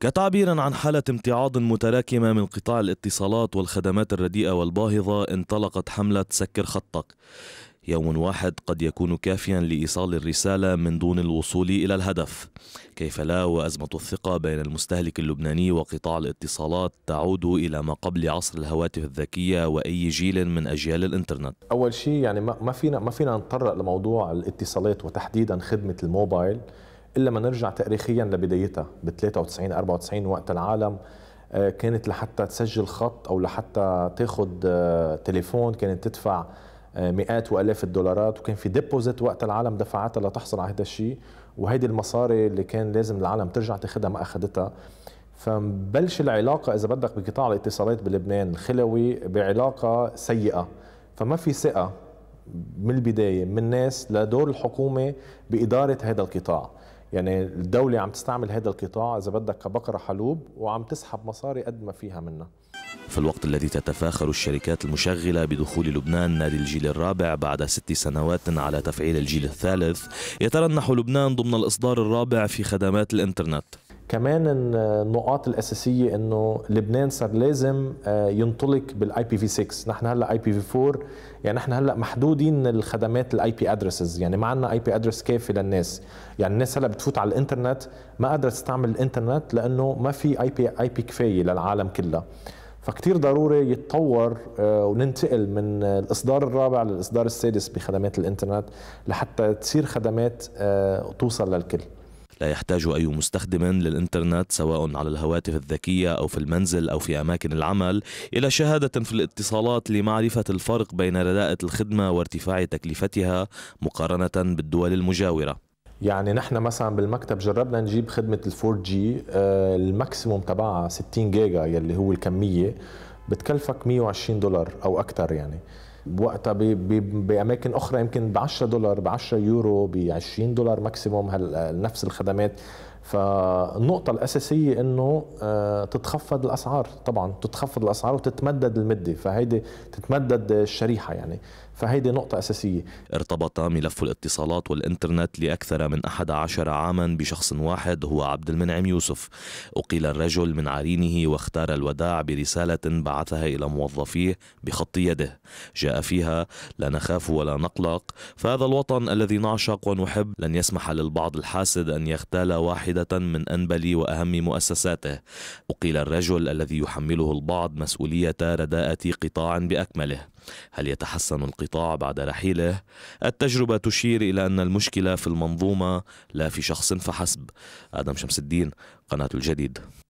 كتعبيرا عن حالة امتعاض متراكمة من قطاع الاتصالات والخدمات الرديئة والباهظة انطلقت حملة سكر خطك يوم واحد قد يكون كافيا لإيصال الرسالة من دون الوصول إلى الهدف كيف لا وأزمة الثقة بين المستهلك اللبناني وقطاع الاتصالات تعود إلى ما قبل عصر الهواتف الذكية وأي جيل من أجيال الإنترنت أول شيء يعني ما فينا ما فينا نتطرق لموضوع الاتصالات وتحديدا خدمة الموبايل الا ما نرجع تاريخيا لبدايتها ب 93 94 وقت العالم آه، كانت لحتى تسجل خط او لحتى تاخذ آه، تليفون كانت تدفع آه، مئات والاف الدولارات وكان في ديبوزيت وقت العالم دفعتها لتحصل على هذا الشيء وهيدي المصاري اللي كان لازم العالم ترجع تاخذها ما اخذتها فبلش العلاقه اذا بدك بقطاع الاتصالات بلبنان الخلوي بعلاقه سيئه فما في ثقه من البدايه من الناس لدور الحكومه باداره هذا القطاع يعني الدولة عم تستعمل هذا القطاع إذا بدك كبقرة حلوب وعم تسحب مصاري قد ما فيها منها في الوقت الذي تتفاخر الشركات المشغلة بدخول لبنان نادي الجيل الرابع بعد ست سنوات على تفعيل الجيل الثالث يترنح لبنان ضمن الإصدار الرابع في خدمات الإنترنت كمان النقاط الاساسيه انه لبنان صار لازم آه، ينطلق بالاي بي في 6 نحن هلا اي بي في 4 يعني نحن هلا محدودين الخدمات الاي بي ادرسز يعني ما عندنا اي بي ادرس كافي للناس يعني الناس هلا بتفوت على الانترنت ما قادره تستعمل الانترنت لانه ما في اي بي اي بي كفايه للعالم كلها فكتير ضروري يتطور آه، وننتقل من الإصدار الرابع للإصدار السادس بخدمات الإنترنت لحتى تصير خدمات آه، توصل للكل لا يحتاج أي مستخدم للإنترنت سواء على الهواتف الذكية أو في المنزل أو في أماكن العمل إلى شهادة في الاتصالات لمعرفة الفرق بين رداءة الخدمة وارتفاع تكلفتها مقارنة بالدول المجاورة يعني نحن مثلا بالمكتب جربنا نجيب خدمة الفور جي آه، الماكسيموم تبعها 60 جيجا يلي هو الكمية بتكلفك 120 دولار أو أكثر يعني وقتها باماكن اخرى يمكن ب 10 دولار ب 10 يورو ب 20 دولار ماكسيموم نفس الخدمات فالنقطة الأساسية إنه آه، تتخفض الأسعار طبعا تتخفض الأسعار وتتمدد المدة فهيدي تتمدد الشريحة يعني فهيدي نقطة أساسية ارتبط ملف الاتصالات والإنترنت لأكثر من 11 عاما بشخص واحد هو عبد المنعم يوسف أقيل الرجل من عرينه واختار الوداع برسالة بعثها إلى موظفيه بخط يده جاء فيها لا نخاف ولا نقلق فهذا الوطن الذي نعشق ونحب لن يسمح للبعض الحاسد أن يغتال واحد واحدة من أنبل وأهم مؤسساته أقيل الرجل الذي يحمله البعض مسؤولية رداءة قطاع بأكمله هل يتحسن القطاع بعد رحيله؟ التجربة تشير إلى أن المشكلة في المنظومة لا في شخص فحسب آدم شمس الدين قناة الجديد